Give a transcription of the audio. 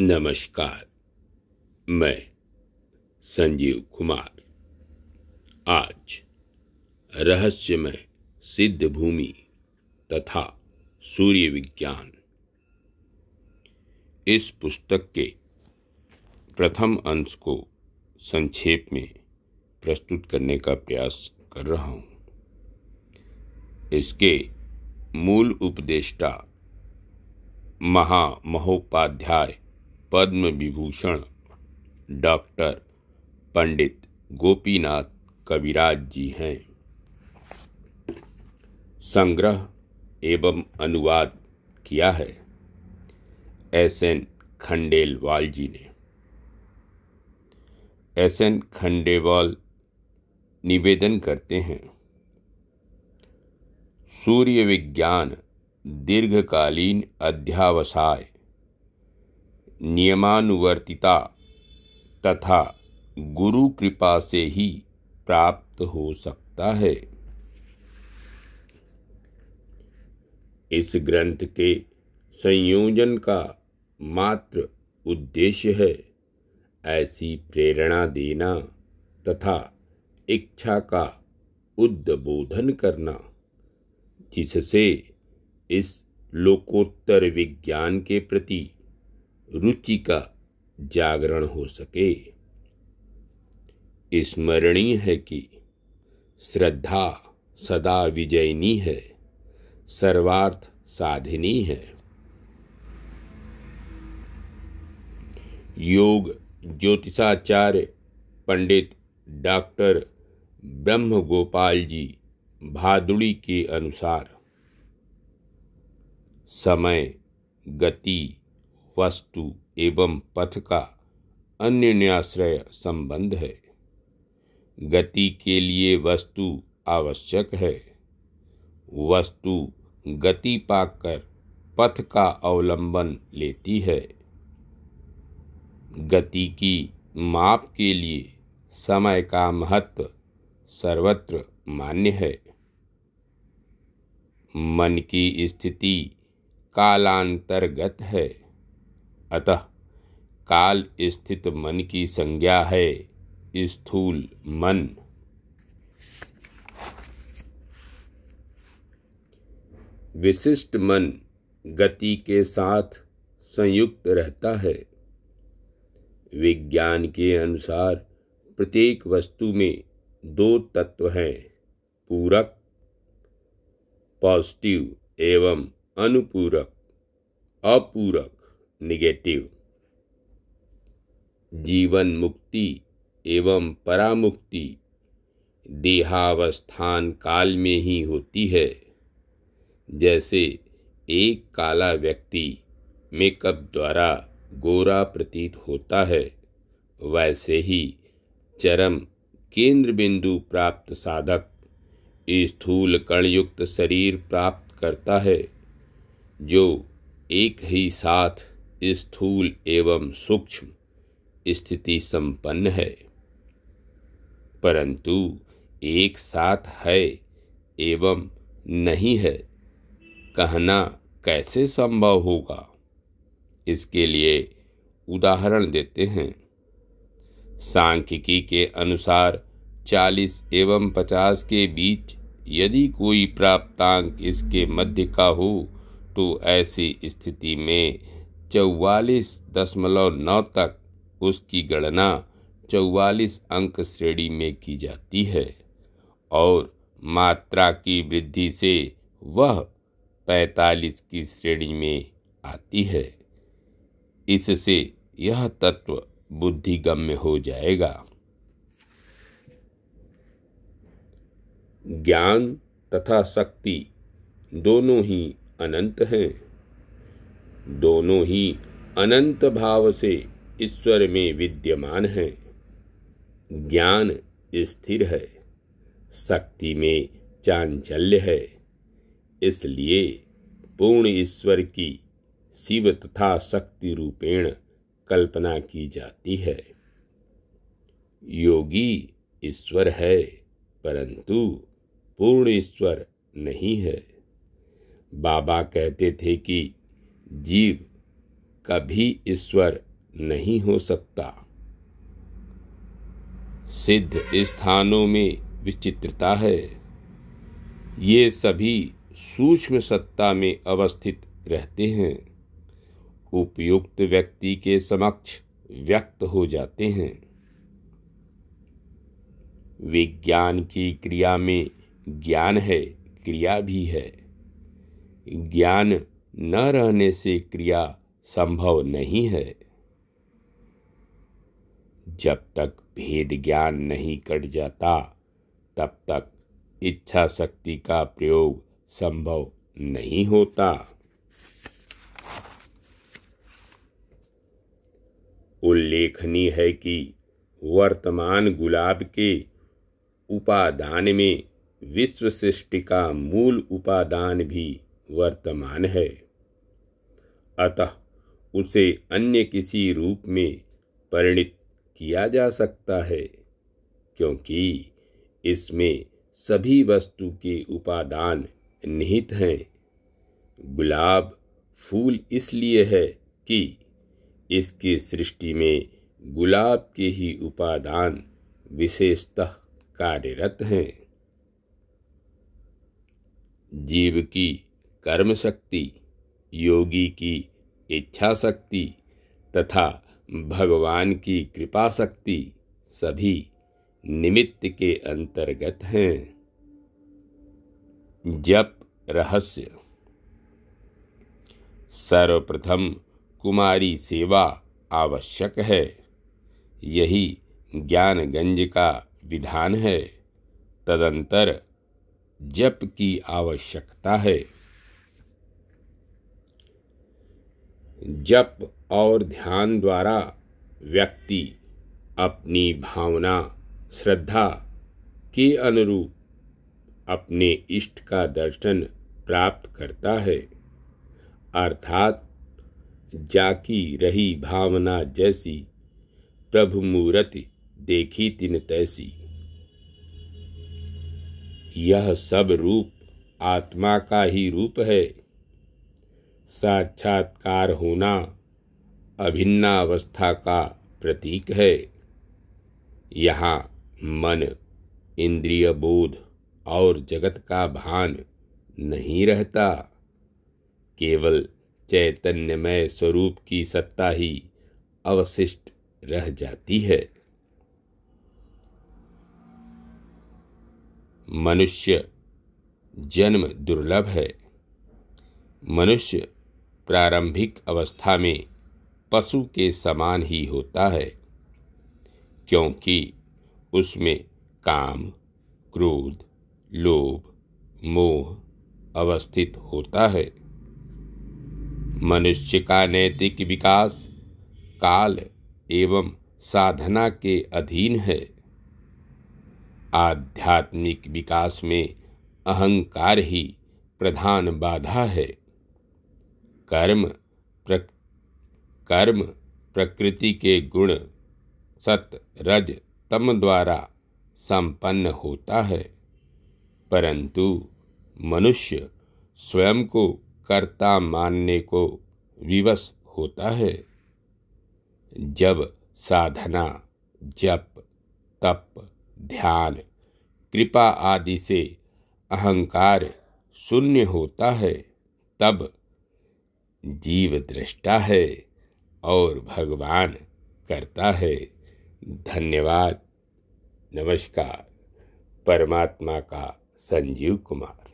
नमस्कार मैं संजीव कुमार आज रहस्यमय सिद्ध भूमि तथा सूर्य विज्ञान इस पुस्तक के प्रथम अंश को संक्षेप में प्रस्तुत करने का प्रयास कर रहा हूँ इसके मूल उपदेष्टा महामहोपाध्याय पद्म विभूषण डॉक्टर पंडित गोपीनाथ कविराज जी हैं संग्रह एवं अनुवाद किया है एस एन खंडेलवाल जी ने एस एन खंडेवाल निवेदन करते हैं सूर्य विज्ञान दीर्घकालीन अध्यावसाय नियमानुवर्तिता तथा गुरु कृपा से ही प्राप्त हो सकता है इस ग्रंथ के संयोजन का मात्र उद्देश्य है ऐसी प्रेरणा देना तथा इच्छा का उद्बोधन करना जिससे इस लोकोत्तर विज्ञान के प्रति रुचि का जागरण हो सके स्मरणीय है कि श्रद्धा सदा विजयनी है सर्वार्थ साधिनी है योग ज्योतिषाचार्य पंडित डॉक्टर ब्रह्म गोपाल जी भादुड़ी के अनुसार समय गति वस्तु एवं पथ का अन्यन्याश्रय संबंध है गति के लिए वस्तु आवश्यक है वस्तु गति पाकर पथ का अवलंबन लेती है गति की माप के लिए समय का महत्व सर्वत्र मान्य है मन की स्थिति कालांतर्गत है अतः काल स्थित मन की संज्ञा है स्थूल मन विशिष्ट मन गति के साथ संयुक्त रहता है विज्ञान के अनुसार प्रत्येक वस्तु में दो तत्व हैं पूरक पॉजिटिव एवं अनुपूरक अपूरक निगेटिव जीवन मुक्ति एवं परामुक्ति देहावस्थान काल में ही होती है जैसे एक काला व्यक्ति मेकअप द्वारा गोरा प्रतीत होता है वैसे ही चरम केंद्र बिंदु प्राप्त साधक स्थूल कणयुक्त शरीर प्राप्त करता है जो एक ही साथ स्थूल एवं सूक्ष्म स्थिति संपन्न है परंतु एक साथ है एवं नहीं है कहना कैसे संभव होगा इसके लिए उदाहरण देते हैं सांख्यिकी के अनुसार 40 एवं 50 के बीच यदि कोई प्राप्तांक इसके मध्य का हो तो ऐसी स्थिति में चौवालीस दशमलव नौ तक उसकी गणना चौवालीस अंक श्रेणी में की जाती है और मात्रा की वृद्धि से वह पैंतालीस की श्रेणी में आती है इससे यह तत्व बुद्धिगम्य हो जाएगा ज्ञान तथा शक्ति दोनों ही अनंत हैं दोनों ही अनंत भाव से ईश्वर में विद्यमान हैं ज्ञान स्थिर है शक्ति में चांचल्य है इसलिए पूर्ण ईश्वर की शिव तथा शक्ति रूपेण कल्पना की जाती है योगी ईश्वर है परंतु पूर्ण ईश्वर नहीं है बाबा कहते थे कि जीव कभी ईश्वर नहीं हो सकता सिद्ध स्थानों में विचित्रता है ये सभी सूक्ष्म सत्ता में अवस्थित रहते हैं उपयुक्त व्यक्ति के समक्ष व्यक्त हो जाते हैं विज्ञान की क्रिया में ज्ञान है क्रिया भी है ज्ञान न रहने से क्रिया संभव नहीं है जब तक भेद ज्ञान नहीं कट जाता तब तक इच्छा शक्ति का प्रयोग संभव नहीं होता उल्लेखनीय है कि वर्तमान गुलाब के उपादान में विश्व सृष्टि का मूल उपादान भी वर्तमान है अतः उसे अन्य किसी रूप में परिणित किया जा सकता है क्योंकि इसमें सभी वस्तु के उपादान निहित हैं गुलाब फूल इसलिए है कि इसकी सृष्टि में गुलाब के ही उपादान विशेषतः कार्यरत हैं जीव की कर्म शक्ति योगी की इच्छा शक्ति तथा भगवान की कृपा शक्ति सभी निमित्त के अंतर्गत हैं जप रहस्य सर्वप्रथम कुमारी सेवा आवश्यक है यही ज्ञानगंज का विधान है तदंतर जप की आवश्यकता है जप और ध्यान द्वारा व्यक्ति अपनी भावना श्रद्धा के अनुरूप अपने इष्ट का दर्शन प्राप्त करता है अर्थात जाकी रही भावना जैसी प्रभु मूर्ति देखी तिन तैसी यह सब रूप आत्मा का ही रूप है साक्षात्कार होना अभिन्ना अवस्था का प्रतीक है यहाँ मन इंद्रिय बोध और जगत का भान नहीं रहता केवल चैतन्यमय स्वरूप की सत्ता ही अवशिष्ट रह जाती है मनुष्य जन्म दुर्लभ है मनुष्य प्रारंभिक अवस्था में पशु के समान ही होता है क्योंकि उसमें काम क्रोध लोभ मोह अवस्थित होता है मनुष्य का नैतिक विकास काल एवं साधना के अधीन है आध्यात्मिक विकास में अहंकार ही प्रधान बाधा है कर्म प्रक, कर्म प्रकृति के गुण सत रज तम द्वारा संपन्न होता है परंतु मनुष्य स्वयं को कर्ता मानने को विवश होता है जब साधना जप तप ध्यान कृपा आदि से अहंकार शून्य होता है तब जीव दृष्टा है और भगवान करता है धन्यवाद नमस्कार परमात्मा का संजीव कुमार